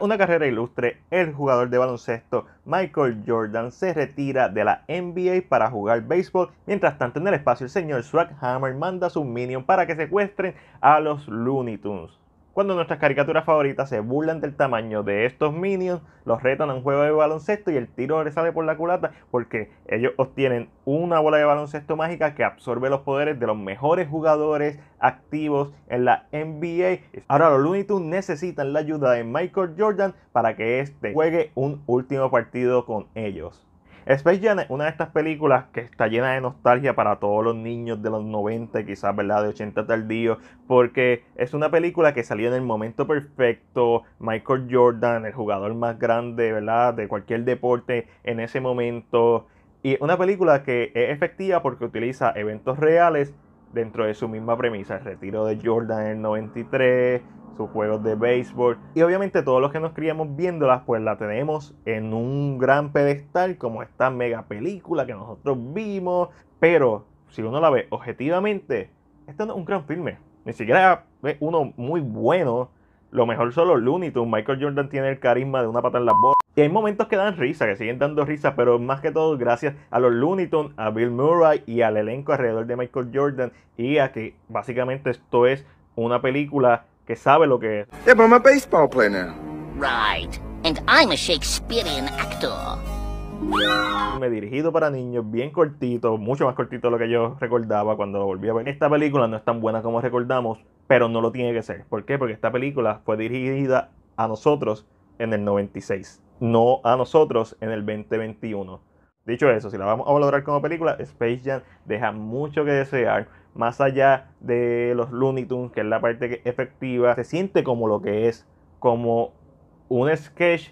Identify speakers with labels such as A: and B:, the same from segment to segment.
A: una carrera ilustre, el jugador de baloncesto Michael Jordan se retira de la NBA para jugar béisbol. Mientras tanto, en el espacio, el señor Swaghammer manda a sus minions para que secuestren a los Looney Tunes cuando nuestras caricaturas favoritas se burlan del tamaño de estos minions, los retan a un juego de baloncesto y el tiro les sale por la culata porque ellos obtienen una bola de baloncesto mágica que absorbe los poderes de los mejores jugadores activos en la NBA. Ahora los Looney Tunes necesitan la ayuda de Michael Jordan para que este juegue un último partido con ellos. Space Jam es una de estas películas que está llena de nostalgia para todos los niños de los 90, quizás, ¿verdad? De 80 tardíos, porque es una película que salió en el momento perfecto. Michael Jordan, el jugador más grande, ¿verdad? De cualquier deporte en ese momento. Y una película que es efectiva porque utiliza eventos reales dentro de su misma premisa, el retiro de Jordan en el 93, sus juegos de béisbol. Y obviamente todos los que nos criamos viéndolas, pues la tenemos en un gran pedestal como esta mega película que nosotros vimos. Pero si uno la ve objetivamente, este no es un gran filme. Ni siquiera es uno muy bueno. Lo mejor solo los Looney Michael Jordan tiene el carisma de una pata en la y hay momentos que dan risa, que siguen dando risa, pero más que todo gracias a los Looney a Bill Murray y al elenco alrededor de Michael Jordan y a que básicamente esto es una película que sabe lo que es. Yeah, but baseball player Right. And I'm a Shakespearean actor. Me dirigido para niños, bien cortito, mucho más cortito de lo que yo recordaba cuando lo volví a ver. Esta película no es tan buena como recordamos, pero no lo tiene que ser. ¿Por qué? Porque esta película fue dirigida a nosotros en el 96 no a nosotros en el 2021. Dicho eso, si la vamos a valorar como película, Space Jam deja mucho que desear. Más allá de los Looney Tunes, que es la parte efectiva, se siente como lo que es, como un sketch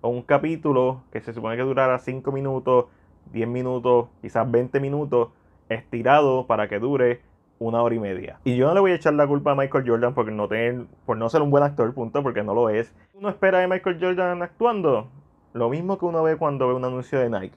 A: o un capítulo que se supone que durará 5 minutos, 10 minutos, quizás 20 minutos, estirado para que dure una hora y media. Y yo no le voy a echar la culpa a Michael Jordan por no, tener, por no ser un buen actor, punto, porque no lo es. Uno espera de Michael Jordan actuando lo mismo que uno ve cuando ve un anuncio de Nike.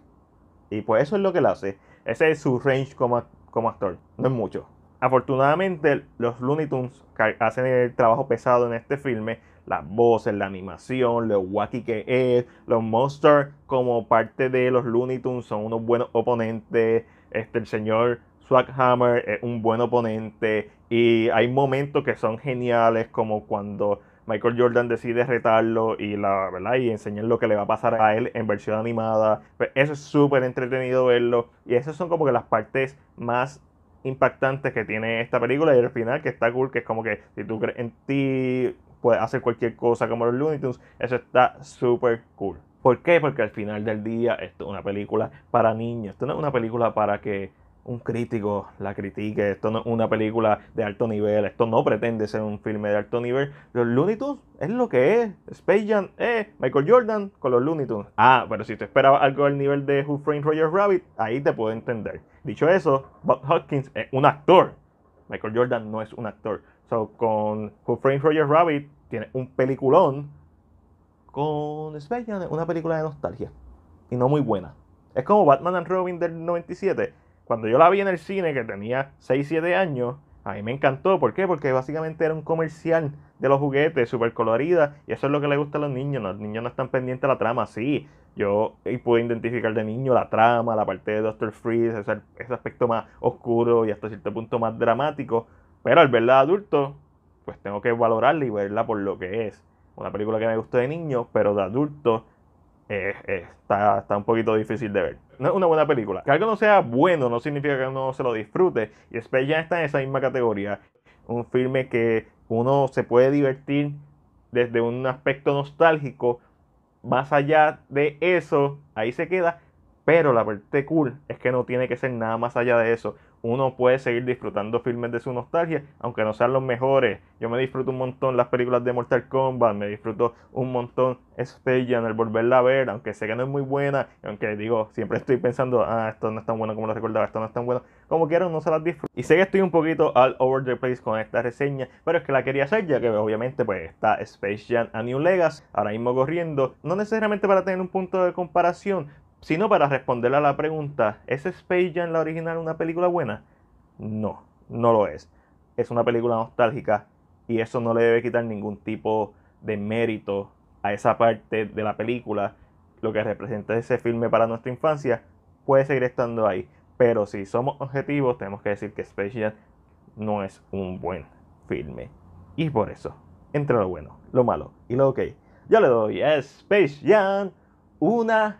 A: Y pues eso es lo que le hace. Ese es su range como, como actor. No es mucho. Afortunadamente, los Looney Tunes hacen el trabajo pesado en este filme. Las voces, la animación, lo wacky que es. Los monsters como parte de los Looney Tunes son unos buenos oponentes. Este, el señor Swaghammer es un buen oponente y hay momentos que son geniales como cuando Michael Jordan decide retarlo y la verdad y enseñar lo que le va a pasar a él en versión animada. Pues, eso es súper entretenido verlo y esas son como que las partes más impactantes que tiene esta película y al final que está cool que es como que si tú crees en ti puedes hacer cualquier cosa como los Looney Tunes. Eso está súper cool. ¿Por qué? Porque al final del día esto es una película para niños. Esto no es una película para que un crítico la critique, esto no es una película de alto nivel, esto no pretende ser un filme de alto nivel. Los Looney Tunes es lo que es. Space es Michael Jordan con los Looney Tunes. Ah, pero si te esperaba algo del nivel de Who Framed Roger Rabbit, ahí te puedo entender. Dicho eso, Bob Hopkins es un actor. Michael Jordan no es un actor. So, con Who Framed Roger Rabbit tiene un peliculón. Con Space una película de nostalgia. Y no muy buena. Es como Batman and Robin del 97 cuando yo la vi en el cine, que tenía 6, 7 años, a mí me encantó. ¿Por qué? Porque básicamente era un comercial de los juguetes, súper colorida, y eso es lo que le gusta a los niños. Los niños no están pendientes de la trama, sí. Yo pude identificar de niño la trama, la parte de Doctor Freeze, ese, aspecto más oscuro y hasta cierto punto más dramático. Pero al verla de adulto, pues tengo que valorarla y verla por lo que es. Una película que me gustó de niño, pero de adulto eh, eh, está, está, un poquito difícil de ver. No es una buena película. Que algo no sea bueno no significa que uno se lo disfrute. Y Space ya está en esa misma categoría. Un filme que uno se puede divertir desde un aspecto nostálgico. Más allá de eso, ahí se queda pero la parte cool es que no tiene que ser nada más allá de eso. Uno puede seguir disfrutando filmes de su nostalgia, aunque no sean los mejores. Yo me disfruto un montón las películas de Mortal Kombat, me disfruto un montón Space Jam, el volverla a ver, aunque sé que no es muy buena, aunque digo, siempre estoy pensando, ah, esto no es tan bueno como lo recordaba, esto no es tan bueno. Como quiero, no se las disfruto. Y sé que estoy un poquito all over the place con esta reseña, pero es que la quería hacer ya que obviamente pues está Space Jam a New Legacy, ahora mismo corriendo, no necesariamente para tener un punto de comparación, sino para responder a la pregunta, ¿es Space Jam la original una película buena? No, no lo es. Es una película nostálgica y eso no le debe quitar ningún tipo de mérito a esa parte de la película, lo que representa ese filme para nuestra infancia, puede seguir estando ahí. Pero si somos objetivos, tenemos que decir que Space Jam no es un buen filme. Y por eso, entre lo bueno, lo malo y lo ok, yo le doy a Space Jam una